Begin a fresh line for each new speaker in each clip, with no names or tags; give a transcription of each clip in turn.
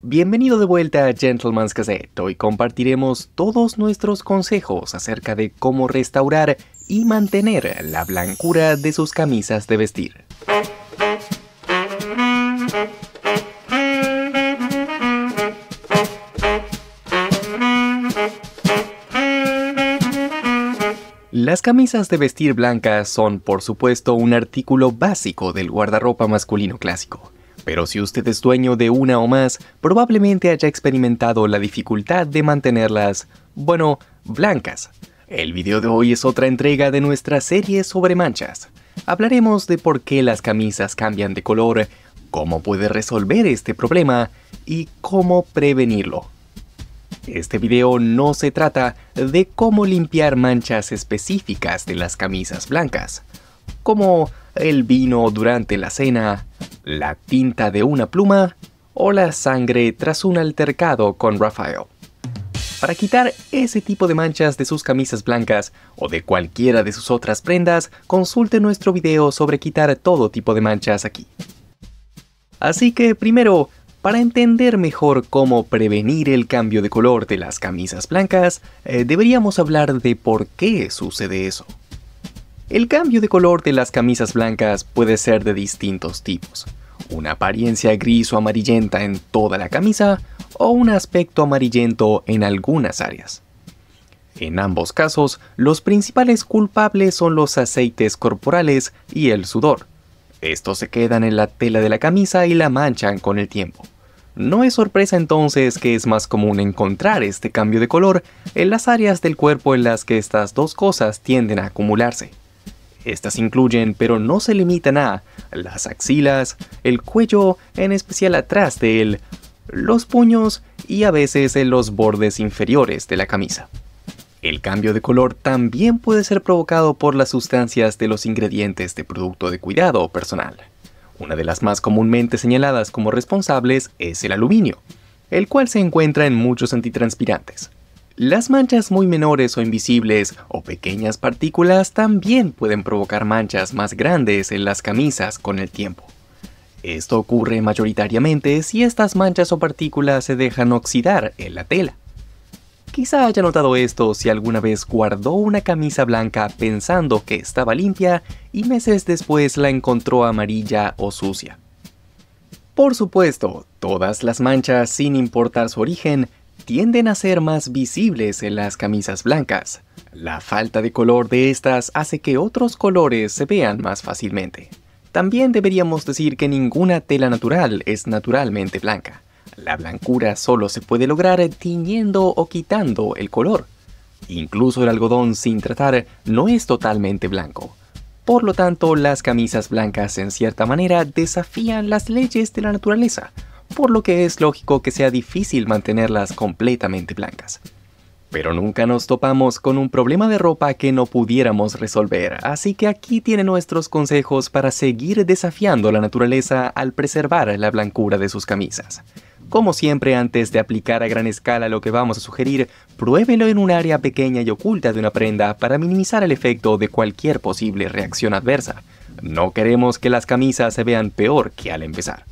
Bienvenido de vuelta a Gentleman's Cassette. Hoy compartiremos todos nuestros consejos acerca de cómo restaurar y mantener la blancura de sus camisas de vestir. Las camisas de vestir blancas son, por supuesto, un artículo básico del guardarropa masculino clásico. Pero si usted es dueño de una o más, probablemente haya experimentado la dificultad de mantenerlas, bueno, blancas. El video de hoy es otra entrega de nuestra serie sobre manchas. Hablaremos de por qué las camisas cambian de color, cómo puede resolver este problema y cómo prevenirlo. Este video no se trata de cómo limpiar manchas específicas de las camisas blancas, como el vino durante la cena, la tinta de una pluma o la sangre tras un altercado con Rafael. Para quitar ese tipo de manchas de sus camisas blancas o de cualquiera de sus otras prendas, consulte nuestro video sobre quitar todo tipo de manchas aquí. Así que primero, para entender mejor cómo prevenir el cambio de color de las camisas blancas, eh, deberíamos hablar de por qué sucede eso. El cambio de color de las camisas blancas puede ser de distintos tipos. Una apariencia gris o amarillenta en toda la camisa o un aspecto amarillento en algunas áreas. En ambos casos, los principales culpables son los aceites corporales y el sudor. Estos se quedan en la tela de la camisa y la manchan con el tiempo. No es sorpresa entonces que es más común encontrar este cambio de color en las áreas del cuerpo en las que estas dos cosas tienden a acumularse. Estas incluyen, pero no se limitan a, las axilas, el cuello, en especial atrás de él, los puños y a veces en los bordes inferiores de la camisa. El cambio de color también puede ser provocado por las sustancias de los ingredientes de producto de cuidado personal. Una de las más comúnmente señaladas como responsables es el aluminio, el cual se encuentra en muchos antitranspirantes, las manchas muy menores o invisibles o pequeñas partículas también pueden provocar manchas más grandes en las camisas con el tiempo. Esto ocurre mayoritariamente si estas manchas o partículas se dejan oxidar en la tela. Quizá haya notado esto si alguna vez guardó una camisa blanca pensando que estaba limpia y meses después la encontró amarilla o sucia. Por supuesto, todas las manchas, sin importar su origen, tienden a ser más visibles en las camisas blancas. La falta de color de estas hace que otros colores se vean más fácilmente. También deberíamos decir que ninguna tela natural es naturalmente blanca. La blancura solo se puede lograr tiñendo o quitando el color. Incluso el algodón sin tratar no es totalmente blanco. Por lo tanto, las camisas blancas en cierta manera desafían las leyes de la naturaleza, por lo que es lógico que sea difícil mantenerlas completamente blancas. Pero nunca nos topamos con un problema de ropa que no pudiéramos resolver, así que aquí tienen nuestros consejos para seguir desafiando la naturaleza al preservar la blancura de sus camisas. Como siempre, antes de aplicar a gran escala lo que vamos a sugerir, pruébelo en un área pequeña y oculta de una prenda para minimizar el efecto de cualquier posible reacción adversa. No queremos que las camisas se vean peor que al empezar.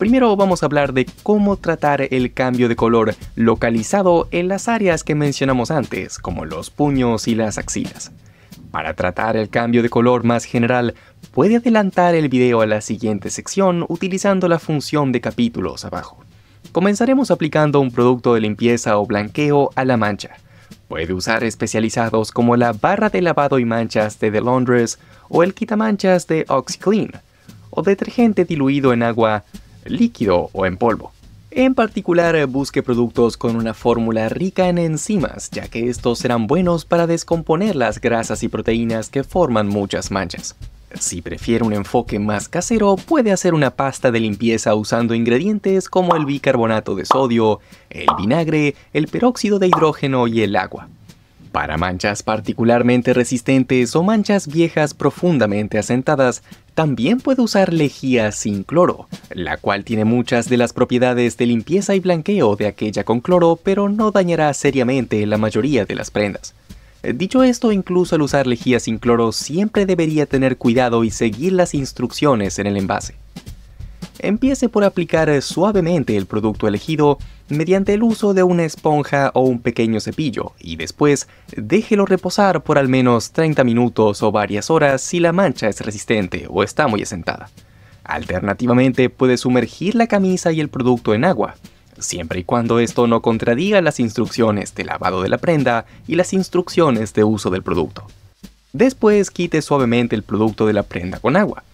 Primero vamos a hablar de cómo tratar el cambio de color localizado en las áreas que mencionamos antes, como los puños y las axilas. Para tratar el cambio de color más general, puede adelantar el video a la siguiente sección utilizando la función de capítulos abajo. Comenzaremos aplicando un producto de limpieza o blanqueo a la mancha. Puede usar especializados como la barra de lavado y manchas de The Laundress o el quitamanchas de OxyClean, o detergente diluido en agua líquido o en polvo. En particular, busque productos con una fórmula rica en enzimas, ya que estos serán buenos para descomponer las grasas y proteínas que forman muchas manchas. Si prefiere un enfoque más casero, puede hacer una pasta de limpieza usando ingredientes como el bicarbonato de sodio, el vinagre, el peróxido de hidrógeno y el agua. Para manchas particularmente resistentes o manchas viejas profundamente asentadas, también puede usar lejía sin cloro, la cual tiene muchas de las propiedades de limpieza y blanqueo de aquella con cloro, pero no dañará seriamente la mayoría de las prendas. Eh, dicho esto, incluso al usar lejía sin cloro siempre debería tener cuidado y seguir las instrucciones en el envase. Empiece por aplicar eh, suavemente el producto elegido mediante el uso de una esponja o un pequeño cepillo y después déjelo reposar por al menos 30 minutos o varias horas si la mancha es resistente o está muy asentada. Alternativamente puede sumergir la camisa y el producto en agua, siempre y cuando esto no contradiga las instrucciones de lavado de la prenda y las instrucciones de uso del producto. Después quite suavemente el producto de la prenda con agua.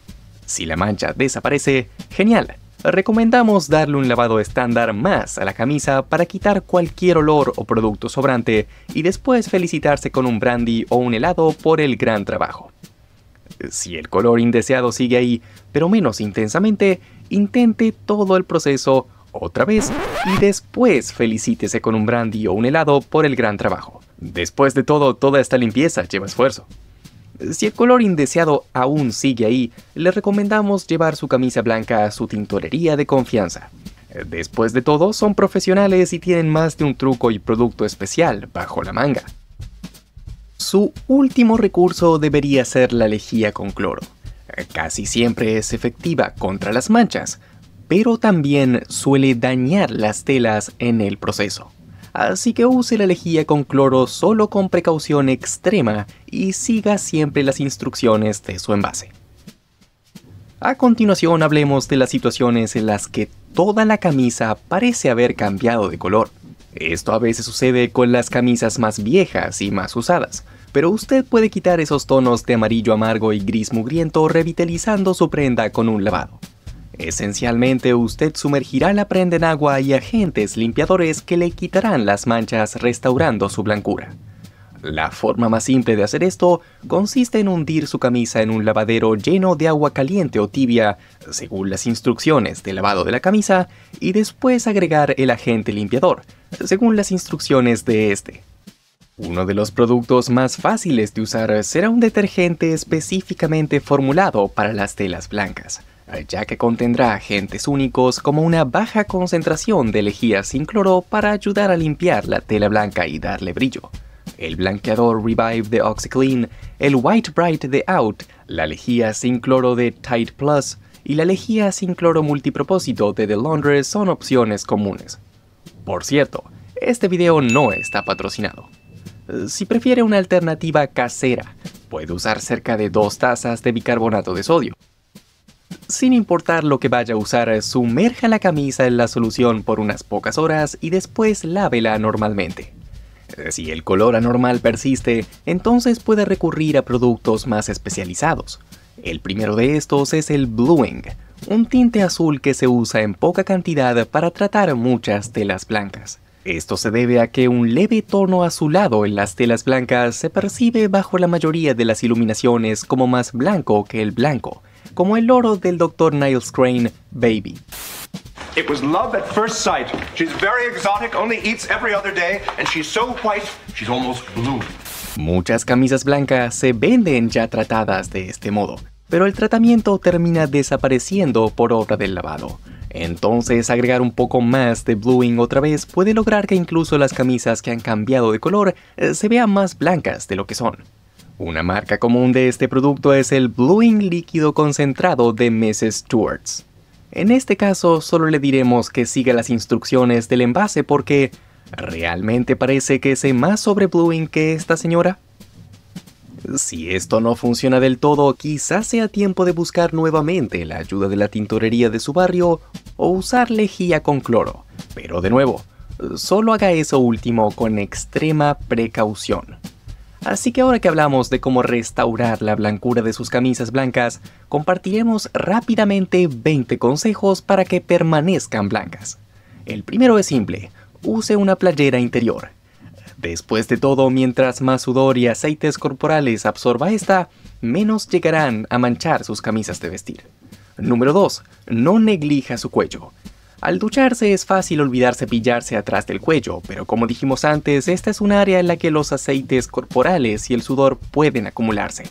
Si la mancha desaparece, genial. Recomendamos darle un lavado estándar más a la camisa para quitar cualquier olor o producto sobrante y después felicitarse con un brandy o un helado por el gran trabajo. Si el color indeseado sigue ahí, pero menos intensamente, intente todo el proceso otra vez y después felicítese con un brandy o un helado por el gran trabajo. Después de todo, toda esta limpieza lleva esfuerzo. Si el color indeseado aún sigue ahí, le recomendamos llevar su camisa blanca a su tintorería de confianza. Eh, después de todo, son profesionales y tienen más de un truco y producto especial bajo la manga. Su último recurso debería ser la lejía con cloro. Eh, casi siempre es efectiva contra las manchas, pero también suele dañar las telas en el proceso así que use la lejía con cloro solo con precaución extrema y siga siempre las instrucciones de su envase. A continuación hablemos de las situaciones en las que toda la camisa parece haber cambiado de color. Esto a veces sucede con las camisas más viejas y más usadas, pero usted puede quitar esos tonos de amarillo amargo y gris mugriento revitalizando su prenda con un lavado. Esencialmente, usted sumergirá la prenda en agua y agentes limpiadores que le quitarán las manchas restaurando su blancura. La forma más simple de hacer esto consiste en hundir su camisa en un lavadero lleno de agua caliente o tibia, según las instrucciones de lavado de la camisa, y después agregar el agente limpiador, según las instrucciones de este. Uno de los productos más fáciles de usar será un detergente específicamente formulado para las telas blancas ya que contendrá agentes únicos como una baja concentración de lejía sin cloro para ayudar a limpiar la tela blanca y darle brillo. El blanqueador Revive de OxyClean, el White Bright de Out, la lejía sin cloro de Tide Plus y la lejía sin cloro multipropósito de The Laundress son opciones comunes. Por cierto, este video no está patrocinado. Si prefiere una alternativa casera, puede usar cerca de dos tazas de bicarbonato de sodio. Sin importar lo que vaya a usar, sumerja la camisa en la solución por unas pocas horas y después lávela normalmente. Si el color anormal persiste, entonces puede recurrir a productos más especializados. El primero de estos es el bluing, un tinte azul que se usa en poca cantidad para tratar muchas telas blancas. Esto se debe a que un leve tono azulado en las telas blancas se percibe bajo la mayoría de las iluminaciones como más blanco que el blanco, como el oro del Dr. Niles Crane, Baby. Muchas camisas blancas se venden ya tratadas de este modo, pero el tratamiento termina desapareciendo por obra del lavado. Entonces agregar un poco más de bluing otra vez puede lograr que incluso las camisas que han cambiado de color eh, se vean más blancas de lo que son. Una marca común de este producto es el Blueing líquido concentrado de Mrs. Stewart's. En este caso, solo le diremos que siga las instrucciones del envase porque realmente parece que sé más sobre Blueing que esta señora. Si esto no funciona del todo, quizás sea tiempo de buscar nuevamente la ayuda de la tintorería de su barrio o usar lejía con cloro. Pero de nuevo, solo haga eso último con extrema precaución. Así que ahora que hablamos de cómo restaurar la blancura de sus camisas blancas, compartiremos rápidamente 20 consejos para que permanezcan blancas. El primero es simple, use una playera interior. Después de todo, mientras más sudor y aceites corporales absorba esta, menos llegarán a manchar sus camisas de vestir. Número 2. No neglija su cuello. Al ducharse es fácil olvidar cepillarse atrás del cuello, pero como dijimos antes, esta es un área en la que los aceites corporales y el sudor pueden acumularse.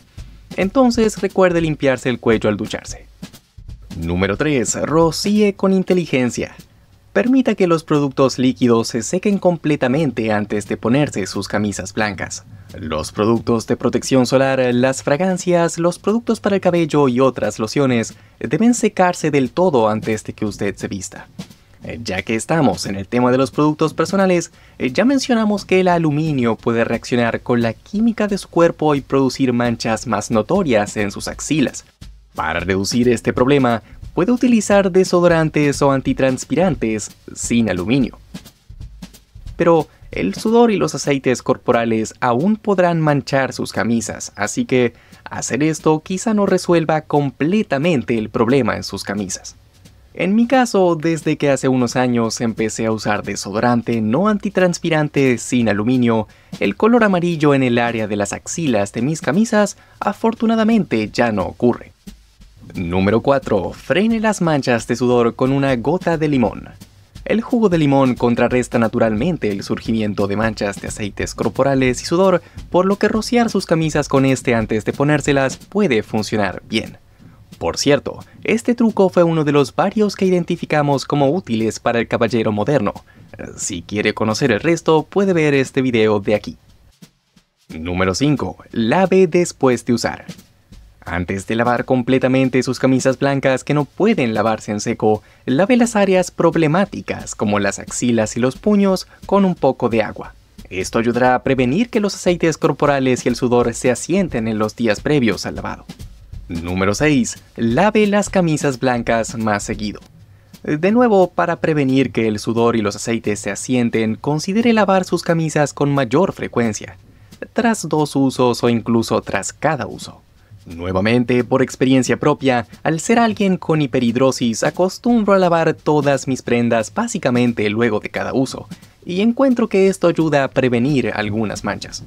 Entonces recuerde limpiarse el cuello al ducharse. Número 3. Rocíe con inteligencia. Permita que los productos líquidos se sequen completamente antes de ponerse sus camisas blancas. Los productos de protección solar, las fragancias, los productos para el cabello y otras lociones deben secarse del todo antes de que usted se vista. Eh, ya que estamos en el tema de los productos personales, eh, ya mencionamos que el aluminio puede reaccionar con la química de su cuerpo y producir manchas más notorias en sus axilas, para reducir este problema, puede utilizar desodorantes o antitranspirantes sin aluminio. Pero el sudor y los aceites corporales aún podrán manchar sus camisas, así que hacer esto quizá no resuelva completamente el problema en sus camisas. En mi caso, desde que hace unos años empecé a usar desodorante no antitranspirante sin aluminio, el color amarillo en el área de las axilas de mis camisas afortunadamente ya no ocurre. Número 4. Frene las manchas de sudor con una gota de limón. El jugo de limón contrarresta naturalmente el surgimiento de manchas de aceites corporales y sudor, por lo que rociar sus camisas con este antes de ponérselas puede funcionar bien. Por cierto, este truco fue uno de los varios que identificamos como útiles para el caballero moderno. Si quiere conocer el resto, puede ver este video de aquí. Número 5. Lave después de usar. Antes de lavar completamente sus camisas blancas que no pueden lavarse en seco, lave las áreas problemáticas como las axilas y los puños con un poco de agua. Esto ayudará a prevenir que los aceites corporales y el sudor se asienten en los días previos al lavado. Número 6. Lave las camisas blancas más seguido. De nuevo, para prevenir que el sudor y los aceites se asienten, considere lavar sus camisas con mayor frecuencia, tras dos usos o incluso tras cada uso. Nuevamente, por experiencia propia, al ser alguien con hiperhidrosis, acostumbro a lavar todas mis prendas básicamente luego de cada uso, y encuentro que esto ayuda a prevenir algunas manchas.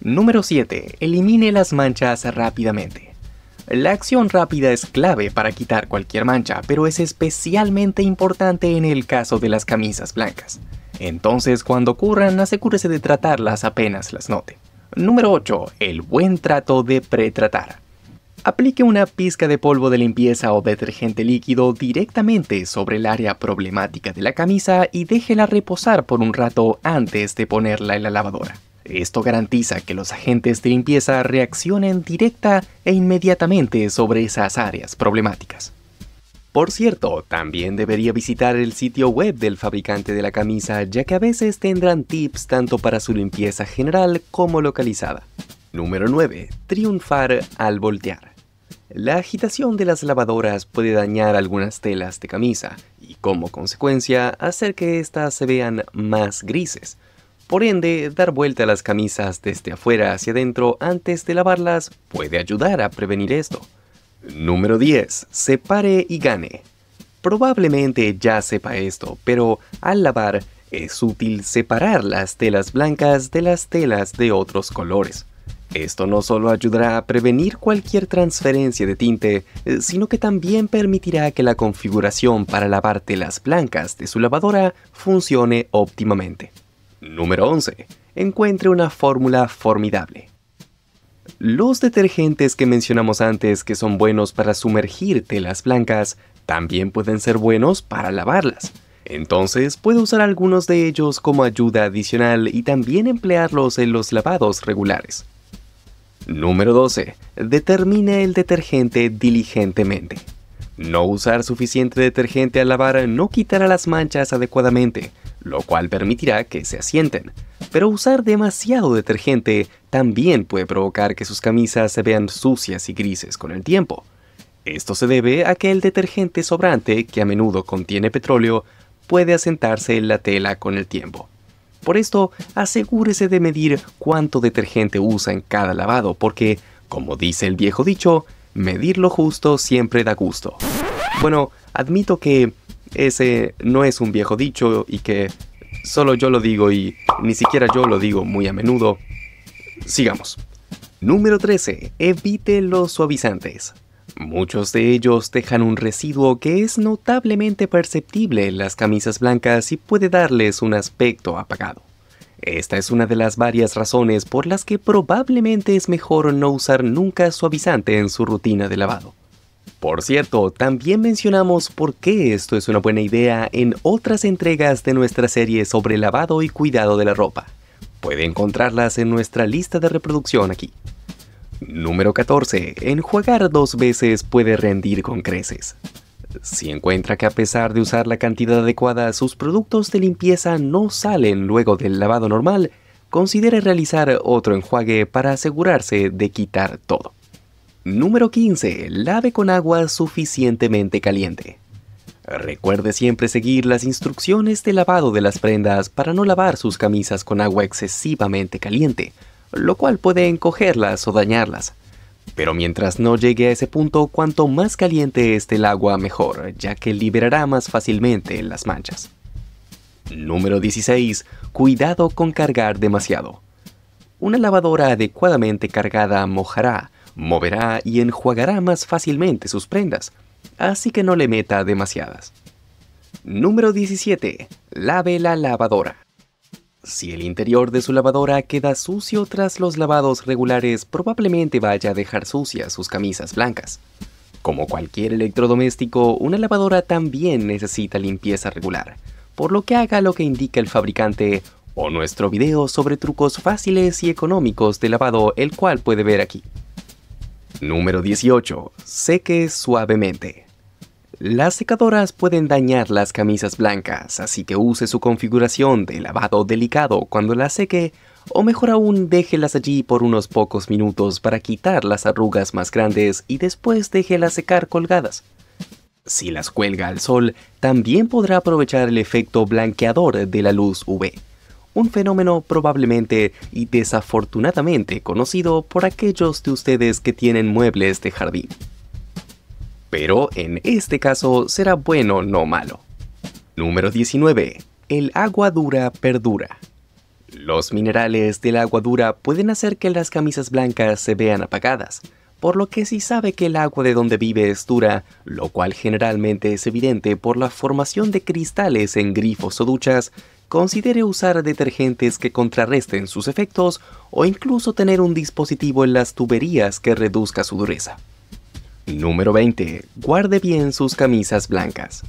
Número 7. Elimine las manchas rápidamente. La acción rápida es clave para quitar cualquier mancha, pero es especialmente importante en el caso de las camisas blancas. Entonces, cuando ocurran, asegúrese de tratarlas apenas las note. Número 8. El buen trato de pretratar. Aplique una pizca de polvo de limpieza o detergente líquido directamente sobre el área problemática de la camisa y déjela reposar por un rato antes de ponerla en la lavadora. Esto garantiza que los agentes de limpieza reaccionen directa e inmediatamente sobre esas áreas problemáticas. Por cierto, también debería visitar el sitio web del fabricante de la camisa ya que a veces tendrán tips tanto para su limpieza general como localizada. Número 9. Triunfar al voltear. La agitación de las lavadoras puede dañar algunas telas de camisa y como consecuencia hacer que éstas se vean más grises. Por ende, dar vuelta a las camisas desde afuera hacia adentro antes de lavarlas puede ayudar a prevenir esto. Número 10. Separe y gane. Probablemente ya sepa esto, pero al lavar es útil separar las telas blancas de las telas de otros colores. Esto no solo ayudará a prevenir cualquier transferencia de tinte, eh, sino que también permitirá que la configuración para lavar telas blancas de su lavadora funcione óptimamente. Número 11. Encuentre una fórmula formidable. Los detergentes que mencionamos antes que son buenos para sumergir telas blancas, también pueden ser buenos para lavarlas. Entonces puede usar algunos de ellos como ayuda adicional y también emplearlos en los lavados regulares. Número 12. Determine el detergente diligentemente. No usar suficiente detergente al lavar no quitará las manchas adecuadamente, lo cual permitirá que se asienten. Pero usar demasiado detergente también puede provocar que sus camisas se vean sucias y grises con el tiempo. Esto se debe a que el detergente sobrante, que a menudo contiene petróleo, puede asentarse en la tela con el tiempo. Por esto, asegúrese de medir cuánto detergente usa en cada lavado, porque, como dice el viejo dicho, medir lo justo siempre da gusto. Bueno, admito que ese no es un viejo dicho y que solo yo lo digo y ni siquiera yo lo digo muy a menudo. Sigamos. Número 13. Evite los suavizantes. Muchos de ellos dejan un residuo que es notablemente perceptible en las camisas blancas y puede darles un aspecto apagado. Esta es una de las varias razones por las que probablemente es mejor no usar nunca suavizante en su rutina de lavado. Por cierto, también mencionamos por qué esto es una buena idea en otras entregas de nuestra serie sobre lavado y cuidado de la ropa. Puede encontrarlas en nuestra lista de reproducción aquí. Número 14. Enjuagar dos veces puede rendir con creces. Si encuentra que a pesar de usar la cantidad adecuada sus productos de limpieza no salen luego del lavado normal, considere realizar otro enjuague para asegurarse de quitar todo. Número 15. Lave con agua suficientemente caliente. Recuerde siempre seguir las instrucciones de lavado de las prendas para no lavar sus camisas con agua excesivamente caliente, lo cual puede encogerlas o dañarlas. Pero mientras no llegue a ese punto, cuanto más caliente esté el agua mejor, ya que liberará más fácilmente las manchas. Número 16. Cuidado con cargar demasiado. Una lavadora adecuadamente cargada mojará, moverá y enjuagará más fácilmente sus prendas, así que no le meta demasiadas. Número 17. Lave la lavadora. Si el interior de su lavadora queda sucio tras los lavados regulares, probablemente vaya a dejar sucias sus camisas blancas. Como cualquier electrodoméstico, una lavadora también necesita limpieza regular, por lo que haga lo que indica el fabricante o nuestro video sobre trucos fáciles y económicos de lavado, el cual puede ver aquí. Número 18. Seque suavemente. Las secadoras pueden dañar las camisas blancas, así que use su configuración de lavado delicado cuando las seque, o mejor aún déjelas allí por unos pocos minutos para quitar las arrugas más grandes y después déjelas secar colgadas. Si las cuelga al sol, también podrá aprovechar el efecto blanqueador de la luz UV, un fenómeno probablemente y desafortunadamente conocido por aquellos de ustedes que tienen muebles de jardín pero en este caso será bueno, no malo. Número 19. El agua dura perdura. Los minerales del agua dura pueden hacer que las camisas blancas se vean apagadas, por lo que si sabe que el agua de donde vive es dura, lo cual generalmente es evidente por la formación de cristales en grifos o duchas, considere usar detergentes que contrarresten sus efectos o incluso tener un dispositivo en las tuberías que reduzca su dureza. Número 20. Guarde bien sus camisas blancas.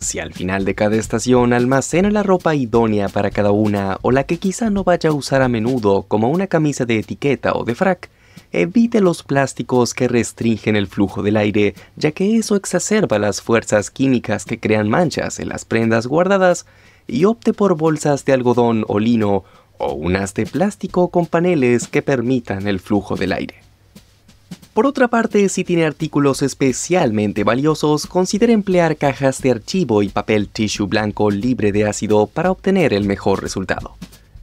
Si al final de cada estación almacena la ropa idónea para cada una o la que quizá no vaya a usar a menudo como una camisa de etiqueta o de frac, evite los plásticos que restringen el flujo del aire, ya que eso exacerba las fuerzas químicas que crean manchas en las prendas guardadas, y opte por bolsas de algodón o lino o unas de plástico con paneles que permitan el flujo del aire. Por otra parte, si tiene artículos especialmente valiosos, considere emplear cajas de archivo y papel tissue blanco libre de ácido para obtener el mejor resultado.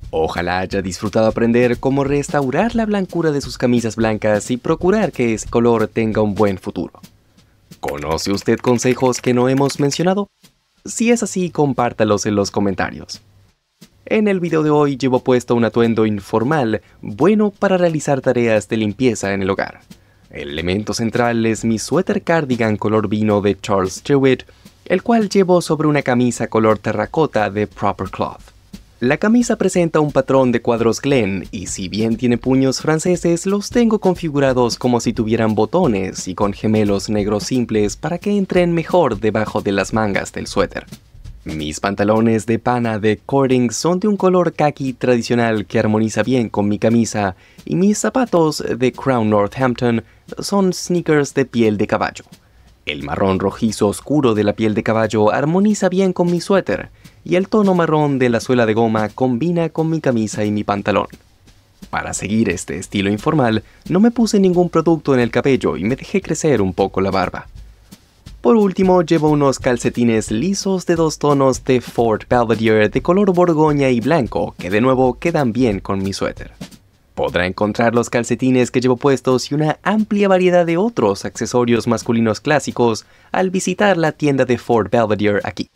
Ojalá haya disfrutado aprender cómo restaurar la blancura de sus camisas blancas y procurar que ese color tenga un buen futuro. ¿Conoce usted consejos que no hemos mencionado? Si es así, compártalos en los comentarios. En el video de hoy llevo puesto un atuendo informal, bueno para realizar tareas de limpieza en el hogar. El elemento central es mi suéter cardigan color vino de Charles Stewart, el cual llevo sobre una camisa color terracota de Proper Cloth. La camisa presenta un patrón de cuadros Glen y si bien tiene puños franceses, los tengo configurados como si tuvieran botones y con gemelos negros simples para que entren mejor debajo de las mangas del suéter. Mis pantalones de pana de Cording son de un color khaki tradicional que armoniza bien con mi camisa y mis zapatos de Crown Northampton son sneakers de piel de caballo. El marrón rojizo oscuro de la piel de caballo armoniza bien con mi suéter y el tono marrón de la suela de goma combina con mi camisa y mi pantalón. Para seguir este estilo informal, no me puse ningún producto en el cabello y me dejé crecer un poco la barba. Por último, llevo unos calcetines lisos de dos tonos de Ford Belvedere de color borgoña y blanco, que de nuevo quedan bien con mi suéter. Podrá encontrar los calcetines que llevo puestos y una amplia variedad de otros accesorios masculinos clásicos al visitar la tienda de Ford Belvedere aquí.